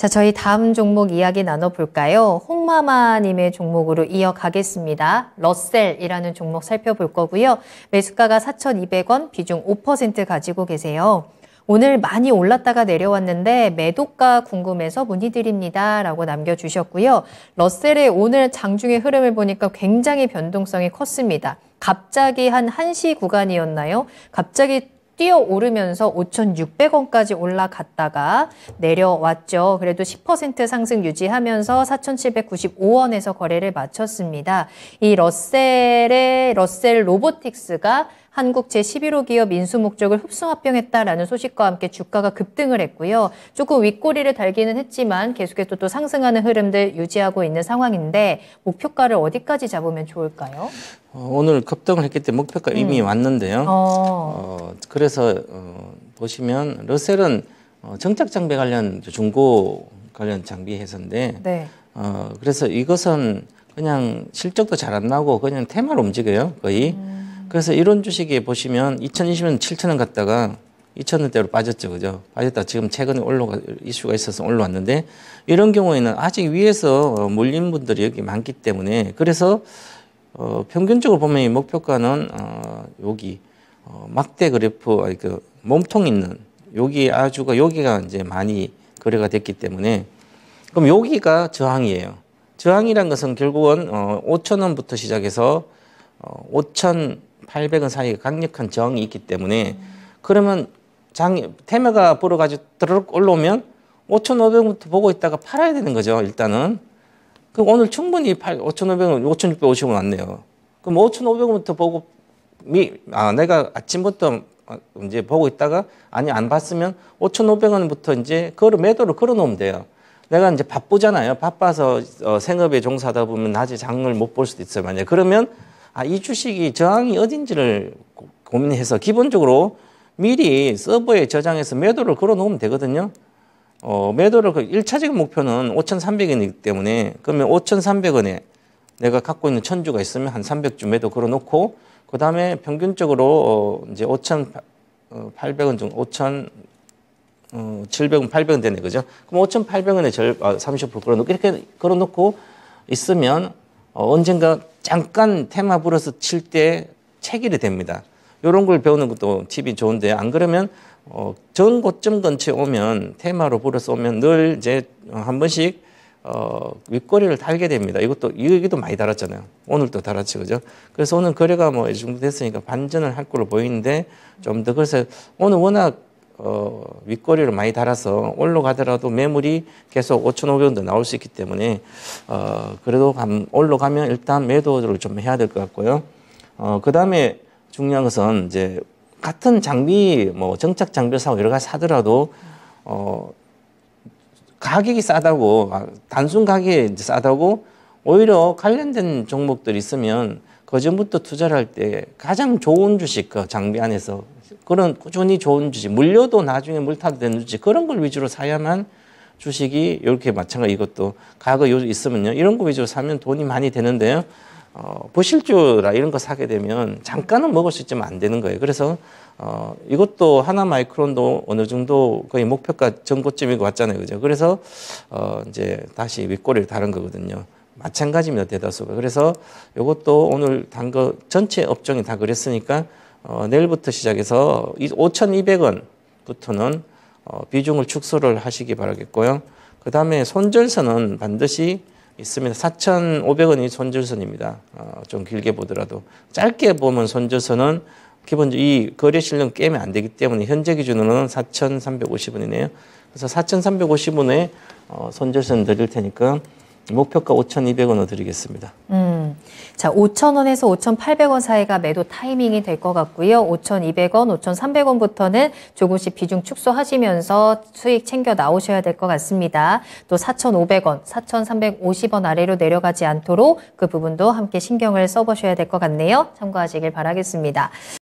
자, 저희 다음 종목 이야기 나눠볼까요? 홍마마님의 종목으로 이어가겠습니다. 러셀이라는 종목 살펴볼 거고요. 매수가가 4,200원, 비중 5% 가지고 계세요. 오늘 많이 올랐다가 내려왔는데 매도가 궁금해서 문의드립니다. 라고 남겨주셨고요. 러셀의 오늘 장중의 흐름을 보니까 굉장히 변동성이 컸습니다. 갑자기 한 1시 구간이었나요? 갑자기 뛰어오르면서 5,600원까지 올라갔다가 내려왔죠. 그래도 10% 상승 유지하면서 4,795원에서 거래를 마쳤습니다. 이 러셀의 러셀 로보틱스가 한국 제11호 기업 인수 목적을 흡수합병했다라는 소식과 함께 주가가 급등을 했고요. 조금 윗꼬리를 달기는 했지만 계속해서 또 상승하는 흐름들 유지하고 있는 상황인데 목표가를 어디까지 잡으면 좋을까요? 어, 오늘 급등을 했기 때문에 목표가 이미 음. 왔는데요. 어. 어, 그래서 어, 보시면 러셀은 어, 정착 장비 관련 중고 관련 장비 회사인데 네. 어, 그래서 이것은 그냥 실적도 잘 안 나고 그냥 테마로 움직여요 거의. 음. 그래서 이런 주식이 보시면 2020년 7천원 갔다가 2천원대로 빠졌죠. 그죠? 빠졌다. 지금 최근에 올라가, 이슈가 있어서 올라왔는데 이런 경우에는 아직 위에서 몰린 분들이 여기 많기 때문에 그래서 어, 평균적으로 보면 이 목표가는 어, 여기 어, 막대 그래프, 아니 그 몸통 있는 여기 아주가 여기가 이제 많이 거래가 됐기 때문에 그럼 여기가 저항이에요. 저항이란 것은 결국은 어, 5천 원부터 시작해서 어, 5천 800원 사이에 강력한 저항이 있기 때문에 그러면 장 테마가 불어가지고 드르륵 올라오면 5,500원부터 보고 있다가 팔아야 되는 거죠. 일단은. 그럼 오늘 충분히 5,500원, 5,650원 왔네요. 그럼 5,500원부터 보고 미, 아, 내가 아침부터 이제 보고 있다가 아니 안 봤으면 5,500원부터 이제 그걸 매도를 걸어 놓으면 돼요. 내가 이제 바쁘잖아요. 바빠서 어, 생업에 종사하다 보면 낮에 장을 못 볼 수도 있어요. 만약 에 그러면 아, 이 주식이 저항이 어딘지를 고민해서 기본적으로 미리 서버에 저장해서 매도를 걸어 놓으면 되거든요. 어, 매도를, 그 1차적인 목표는 5,300원이기 때문에, 그러면 5,300원에 내가 갖고 있는 천주가 있으면 한 300주 매도 걸어 놓고, 그 다음에 평균적으로, 어, 이제 5,800원 어, 정도, 5,000, 어, 700원, 800원 되네, 그죠? 그럼 5,800원에 절, 아, 30% 걸어 놓고, 이렇게 걸어 놓고 있으면, 어, 언젠가 잠깐 테마 불어서 칠 때 체결이 됩니다. 이런 걸 배우는 것도 팁이 좋은데 안 그러면 어, 전 고점 근처에 오면 테마로 불어서 오면 늘 이제 한 번씩 어, 윗거리를 달게 됩니다. 이것도 이기도 많이 달았잖아요. 오늘도 달았지 그죠? 그래서 오늘 거래가 뭐이 정도 됐으니까 반전을 할 걸로 보이는데 좀 더 그래서 오늘 워낙 어, 윗거리를 많이 달아서 올라가더라도 매물이 계속 5,500원도 나올 수 있기 때문에 어, 그래도 올라가면 일단 매도를 좀 해야 될 것 같고요. 어, 그 다음에 중요한 것은 이제 같은 장비, 뭐 정착 장비를 사고 여러 가지 사더라도 어, 가격이 싸다고 아, 단순 가격이 싸다고 오히려 관련된 종목들이 있으면 그 전부터 투자를 할 때 가장 좋은 주식 그 장비 안에서 그런 꾸준히 좋은 주식, 물려도 나중에 물타도 되는 주식 그런 걸 위주로 사야만 주식이 이렇게 마찬가지 이것도 가거 요 있으면요 이런 거 위주로 사면 돈이 많이 되는데요. 어, 보실주라 이런 거 사게 되면 잠깐은 먹을 수 있지만 안 되는 거예요. 그래서 어, 이것도 하나 마이크론도 어느 정도 거의 목표가 전고점이고 왔잖아요. 그죠? 그래서 어, 이제 다시 윗꼬리를 다른 거거든요. 마찬가지입니다. 대다수가. 그래서 이것도 오늘 단 거 전체 업종이 다 그랬으니까 어, 내일부터 시작해서 5,200원부터는 어, 비중을 축소를 하시기 바라겠고요. 그 다음에 손절선은 반드시 있습니다. 4,500원이 손절선입니다. 어, 좀 길게 보더라도. 짧게 보면 손절선은 기본적으로 이 거래 실력 깨면 안 되기 때문에 현재 기준으로는 4,350원이네요. 그래서 4,350원에 어, 손절선 드릴 테니까 목표가 5 2 0 0원을 드리겠습니다. 음. 자, 5,000원에서 5,800원 사이가 매도 타이밍이 될 것 같고요. 5,200원, 5,300원부터는 조금씩 비중 축소하시면서 수익 챙겨 나오셔야 될 것 같습니다. 또 4,500원, 4,350원 아래로 내려가지 않도록 그 부분도 함께 신경을 써보셔야 될 것 같네요. 참고하시길 바라겠습니다.